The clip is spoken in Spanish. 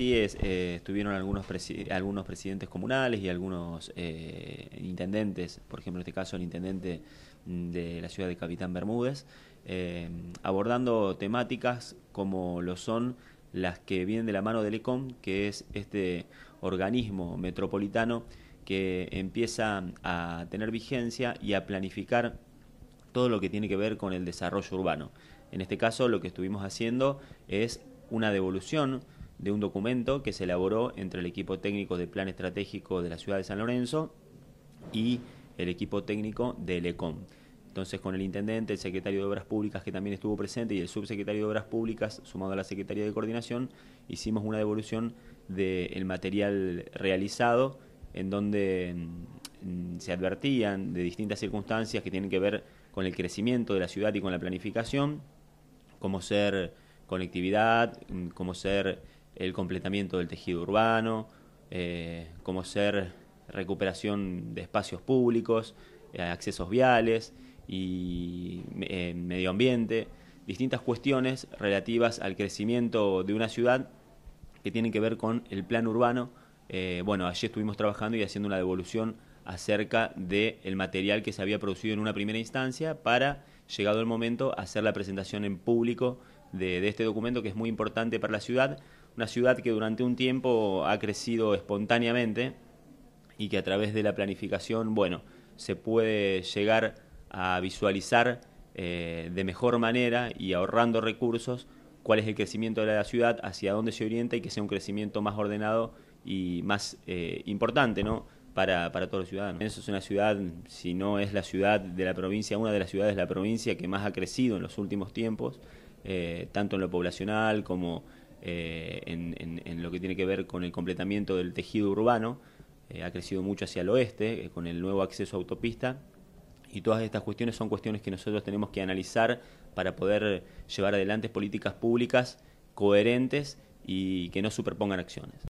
Sí, es, eh, estuvieron algunos, algunos presidentes comunales y algunos eh, intendentes, por ejemplo, en este caso el intendente mm, de la ciudad de Capitán Bermúdez, eh, abordando temáticas como lo son las que vienen de la mano del ECOM, que es este organismo metropolitano que empieza a tener vigencia y a planificar todo lo que tiene que ver con el desarrollo urbano. En este caso lo que estuvimos haciendo es una devolución de un documento que se elaboró entre el equipo técnico de plan estratégico de la ciudad de San Lorenzo y el equipo técnico de ECOM. Entonces, con el intendente, el secretario de Obras Públicas, que también estuvo presente, y el subsecretario de Obras Públicas, sumado a la Secretaría de Coordinación, hicimos una devolución del material realizado, en donde mm, se advertían de distintas circunstancias que tienen que ver con el crecimiento de la ciudad y con la planificación, como ser conectividad, mm, como ser el completamiento del tejido urbano, cómo eh, como ser recuperación de espacios públicos, eh, accesos viales y eh, medio ambiente, distintas cuestiones relativas al crecimiento de una ciudad que tienen que ver con el plan urbano. bueno, allí estuvimos trabajando y haciendo una devolución acerca del material que se había producido en una primera instancia para, llegado el momento, hacer la presentación en público de este documento que es muy importante para la ciudad una ciudad que durante un tiempo ha crecido espontáneamente y que a través de la planificación, bueno, se puede llegar a visualizar eh, de mejor manera y ahorrando recursos cuál es el crecimiento de la ciudad, hacia dónde se orienta y que sea un crecimiento más ordenado y más eh, importante, ¿no? Para, para, todos los ciudadanos. Eso es una ciudad, si no es la ciudad de la provincia, una de las ciudades de la provincia que más ha crecido en los últimos tiempos, eh, tanto en lo poblacional como lo que tiene que ver con el completamiento del tejido urbano, eh, ha crecido mucho hacia el oeste, eh, con el nuevo acceso a autopista, y todas estas cuestiones son cuestiones que nosotros tenemos que analizar para poder llevar adelante políticas públicas coherentes y que no superpongan acciones.